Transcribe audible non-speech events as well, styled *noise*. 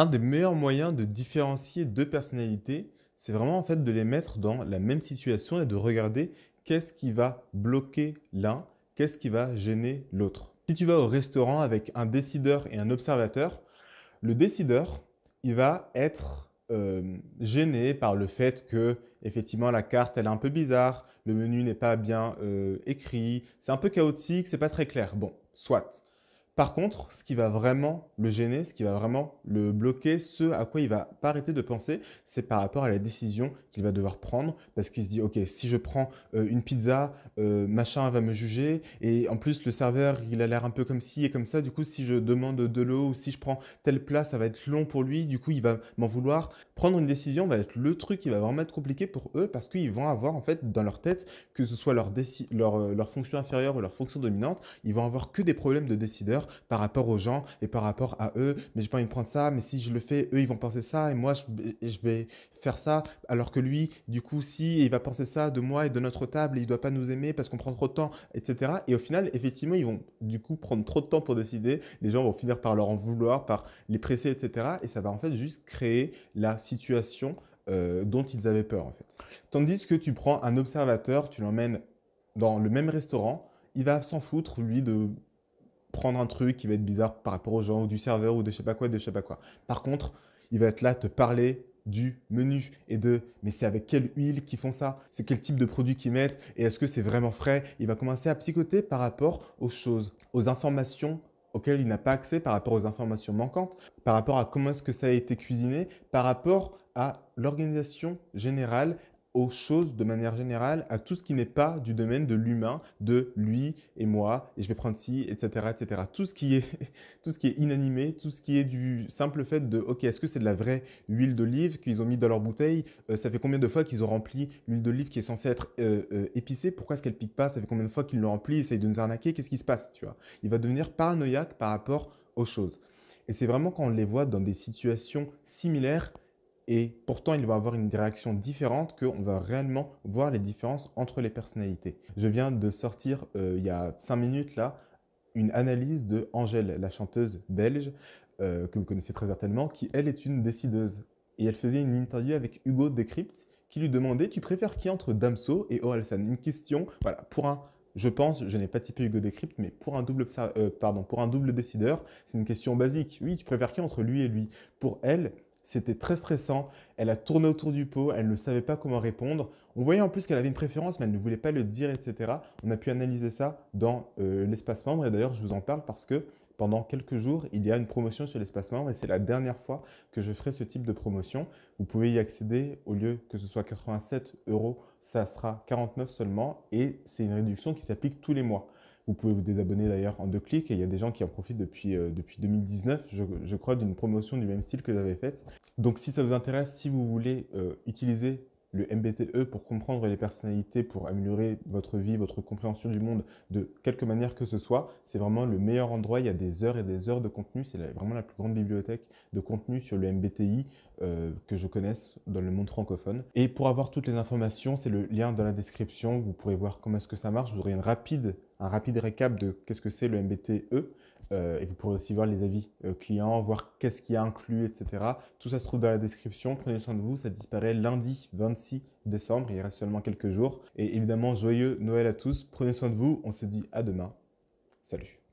un des meilleurs moyens de différencier deux personnalités, c'est vraiment en fait de les mettre dans la même situation et de regarder qu'est-ce qui va bloquer l'un, qu'est-ce qui va gêner l'autre. Si tu vas au restaurant avec un décideur et un observateur, le décideur, il va être euh, gêné par le fait que effectivement la carte elle est un peu bizarre, le menu n'est pas bien euh, écrit, c'est un peu chaotique, c'est pas très clair. Bon, soit. Par contre, ce qui va vraiment le gêner, ce qui va vraiment le bloquer, ce à quoi il va pas arrêter de penser, c'est par rapport à la décision qu'il va devoir prendre, parce qu'il se dit, ok, si je prends euh, une pizza, euh, machin va me juger, et en plus le serveur, il a l'air un peu comme ci et comme ça, du coup, si je demande de l'eau ou si je prends tel plat, ça va être long pour lui, du coup, il va m'en vouloir. Prendre une décision va être le truc qui va vraiment être compliqué pour eux, parce qu'ils vont avoir, en fait, dans leur tête, que ce soit leur, euh, leur fonction inférieure ou leur fonction dominante, ils vont avoir que des problèmes de décideurs par rapport aux gens et par rapport à eux. Mais j'ai pas envie de prendre ça, mais si je le fais, eux, ils vont penser ça, et moi, je, vais faire ça, alors que lui, du coup, si, il va penser ça de moi et de notre table, et il doit pas nous aimer parce qu'on prend trop de temps, etc. Et au final, effectivement, ils vont, du coup, prendre trop de temps pour décider. Les gens vont finir par leur en vouloir, par les presser, etc. Et ça va, en fait, juste créer la situation euh, dont ils avaient peur en fait. Tandis que tu prends un observateur, tu l'emmènes dans le même restaurant, il va s'en foutre lui de prendre un truc qui va être bizarre par rapport aux gens ou du serveur ou de je sais pas quoi, de je sais pas quoi. Par contre, il va être là te parler du menu et de mais c'est avec quelle huile qu'ils font ça C'est quel type de produit qu'ils mettent Et est-ce que c'est vraiment frais Il va commencer à psychoter par rapport aux choses, aux informations auxquelles il n'a pas accès, par rapport aux informations manquantes, par rapport à comment est-ce que ça a été cuisiné, par rapport à l'organisation générale aux choses de manière générale, à tout ce qui n'est pas du domaine de l'humain, de lui et moi, et je vais prendre ci, etc., etc. Tout ce qui est, *laughs* tout ce qui est inanimé, tout ce qui est du simple fait de, ok, est-ce que c'est de la vraie huile d'olive qu'ils ont mis dans leur bouteille euh, Ça fait combien de fois qu'ils ont rempli l'huile d'olive qui est censée être euh, euh, épicée Pourquoi est-ce qu'elle pique pas Ça fait combien de fois qu'ils l'ont remplie, essayent de nous arnaquer Qu'est-ce qui se passe Tu vois Il va devenir paranoïaque par rapport aux choses. Et c'est vraiment quand on les voit dans des situations similaires et pourtant il va avoir une réaction différente qu'on va réellement voir les différences entre les personnalités. Je viens de sortir euh, il y a cinq minutes là une analyse de Angèle, la chanteuse belge euh, que vous connaissez très certainement, qui elle est une décideuse. Et elle faisait une interview avec Hugo Decrypt qui lui demandait Tu préfères qui entre Damso et Orelsan Une question, voilà, pour un je pense, je n'ai pas typé Hugo Decrypt, mais pour un double, euh, pardon, pour un double décideur, c'est une question basique. Oui, tu préfères qui entre lui et lui Pour elle, c'était très stressant, elle a tourné autour du pot, elle ne savait pas comment répondre. On voyait en plus qu'elle avait une préférence, mais elle ne voulait pas le dire, etc. On a pu analyser ça dans euh, l'espace membre, et d'ailleurs je vous en parle parce que pendant quelques jours, il y a une promotion sur l'espace membre, et c'est la dernière fois que je ferai ce type de promotion. Vous pouvez y accéder, au lieu que ce soit 87 euros, ça sera 49 seulement, et c'est une réduction qui s'applique tous les mois. Vous pouvez vous désabonner d'ailleurs en deux clics et il y a des gens qui en profitent depuis, euh, depuis 2019, je, crois, d'une promotion du même style que j'avais faite. Donc si ça vous intéresse, si vous voulez euh, utiliser le MBTE pour comprendre les personnalités, pour améliorer votre vie, votre compréhension du monde de quelque manière que ce soit, c'est vraiment le meilleur endroit. Il y a des heures et des heures de contenu. C'est vraiment la plus grande bibliothèque de contenu sur le MBTI euh, que je connaisse dans le monde francophone. Et pour avoir toutes les informations, c'est le lien dans la description. Vous pourrez voir comment est-ce que ça marche. Je voudrais une rapide un rapide récap de qu'est-ce que c'est le MBTE. Euh, et vous pourrez aussi voir les avis euh, clients, voir qu'est-ce qui est inclus, etc. Tout ça se trouve dans la description. Prenez soin de vous. Ça disparaît lundi 26 décembre. Il reste seulement quelques jours. Et évidemment, joyeux Noël à tous. Prenez soin de vous. On se dit à demain. Salut.